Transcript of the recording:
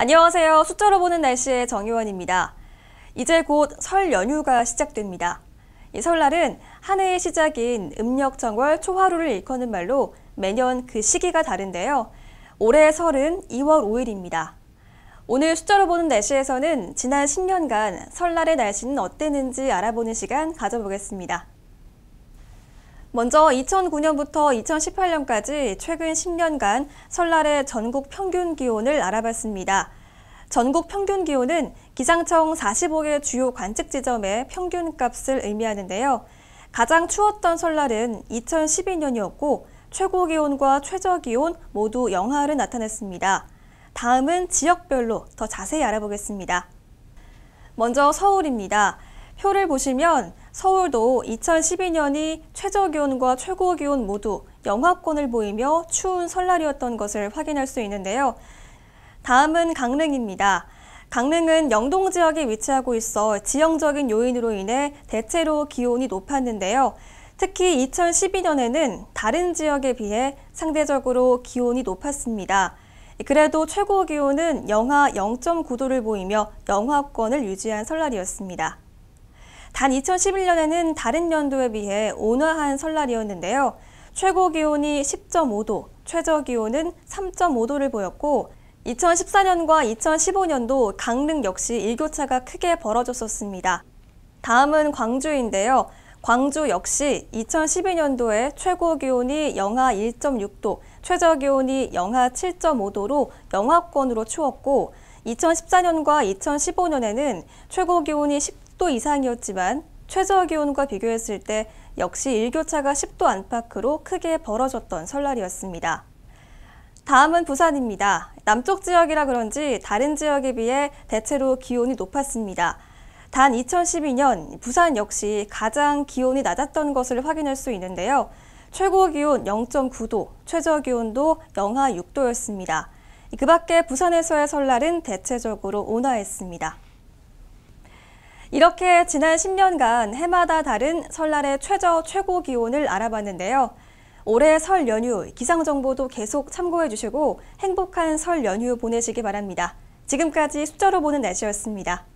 안녕하세요. 숫자로 보는 날씨의 정유원입니다. 이제 곧 설 연휴가 시작됩니다. 이 설날은 한 해의 시작인 음력 정월 초하루를 일컫는 말로 매년 그 시기가 다른데요. 올해 설은 2월 5일입니다. 오늘 숫자로 보는 날씨에서는 지난 10년간 설날의 날씨는 어땠는지 알아보는 시간 가져보겠습니다. 먼저 2009년부터 2018년까지 최근 10년간 설날의 전국 평균 기온을 알아봤습니다. 전국 평균 기온은 기상청 45개 주요 관측 지점의 평균 값을 의미하는데요. 가장 추웠던 설날은 2012년이었고 최고 기온과 최저 기온 모두 영하를 나타냈습니다. 다음은 지역별로 더 자세히 알아보겠습니다. 먼저 서울입니다. 표를 보시면 서울도 2012년이 최저기온과 최고기온 모두 영하권을 보이며 추운 설날이었던 것을 확인할 수 있는데요. 다음은 강릉입니다. 강릉은 영동 지역에 위치하고 있어 지형적인 요인으로 인해 대체로 기온이 높았는데요. 특히 2012년에는 다른 지역에 비해 상대적으로 기온이 높았습니다. 그래도 최고 기온은 영하 0.9도를 보이며 영하권을 유지한 설날이었습니다. 단 2011년에는 다른 연도에 비해 온화한 설날이었는데요. 최고 기온이 10.5도, 최저 기온은 3.5도를 보였고 2014년과 2015년도 강릉 역시 일교차가 크게 벌어졌었습니다. 다음은 광주인데요. 광주 역시 2012년도에 최고 기온이 영하 1.6도, 최저 기온이 영하 7.5도로 영하권으로 추웠고 2014년과 2015년에는 최고 기온이 1 10도 이상이었지만 최저 기온과 비교했을 때 역시 일교차가 10도 안팎으로 크게 벌어졌던 설날이었습니다. 다음은 부산입니다. 남쪽 지역이라 그런지 다른 지역에 비해 대체로 기온이 높았습니다. 단 2012년 부산 역시 가장 기온이 낮았던 것을 확인할 수 있는데요. 최고 기온 0.9도, 최저 기온도 영하 6도였습니다. 그 밖에 부산에서의 설날은 대체적으로 온화했습니다. 이렇게 지난 10년간 해마다 다른 설날의 최저 최고 기온을 알아봤는데요. 올해 설 연휴 기상정보도 계속 참고해 주시고 행복한 설 연휴 보내시기 바랍니다. 지금까지 숫자로 보는 날씨였습니다.